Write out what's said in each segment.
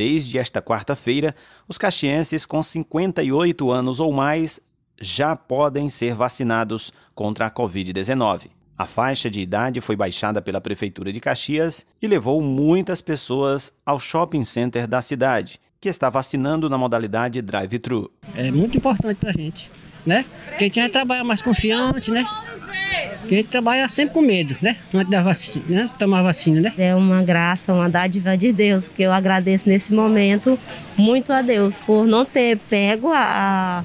Desde esta quarta-feira, os caxienses com 58 anos ou mais já podem ser vacinados contra a Covid-19. A faixa de idade foi baixada pela Prefeitura de Caxias e levou muitas pessoas ao shopping center da cidade, que está vacinando na modalidade drive-thru. É muito importante para a gente, né? Porque a gente já trabalha mais confiante, né? Porque a gente trabalha sempre com medo, né? Antes da vacina, né? tomar vacina, né? É uma graça, uma dádiva de Deus, que eu agradeço nesse momento muito a Deus por não ter pego a, a,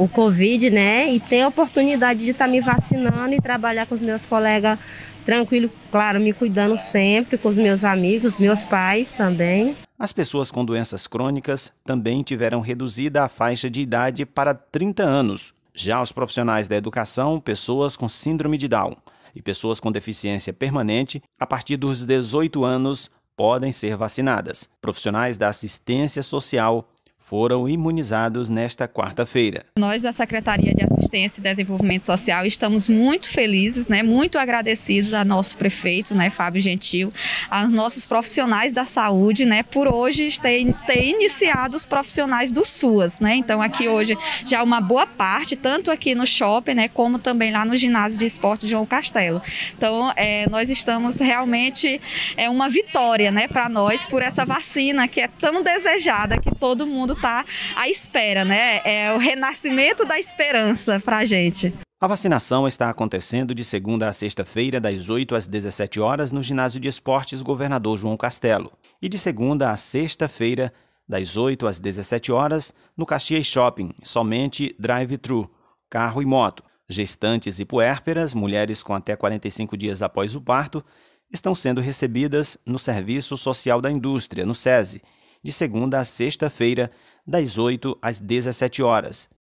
o Covid, né? E ter a oportunidade de estar tá me vacinando e trabalhar com os meus colegas tranquilo, claro, me cuidando sempre, com os meus amigos, meus pais também. As pessoas com doenças crônicas também tiveram reduzida a faixa de idade para 30 anos, já os profissionais da educação, pessoas com síndrome de Down e pessoas com deficiência permanente, a partir dos 18 anos, podem ser vacinadas. Profissionais da assistência social, foram imunizados nesta quarta-feira. Nós da Secretaria de Assistência e Desenvolvimento Social estamos muito felizes, né, muito agradecidos ao nosso prefeito, né, Fábio Gentil, aos nossos profissionais da saúde, né, por hoje ter, ter iniciado os profissionais do SUAS, né. Então aqui hoje já é uma boa parte, tanto aqui no shopping, né, como também lá no ginásio de esporte João Castelo. Então é, nós estamos realmente é uma vitória, né, para nós por essa vacina que é tão desejada que todo mundo tá à espera, né? É o renascimento da esperança para a gente. A vacinação está acontecendo de segunda a sexta-feira, das 8 às 17 horas, no Ginásio de Esportes Governador João Castelo, e de segunda a sexta-feira, das 8 às 17 horas, no Caxias Shopping, somente drive-thru, carro e moto. Gestantes e puérperas, mulheres com até 45 dias após o parto, estão sendo recebidas no Serviço Social da Indústria, no SESI, de segunda a sexta-feira, das 8 às 17 horas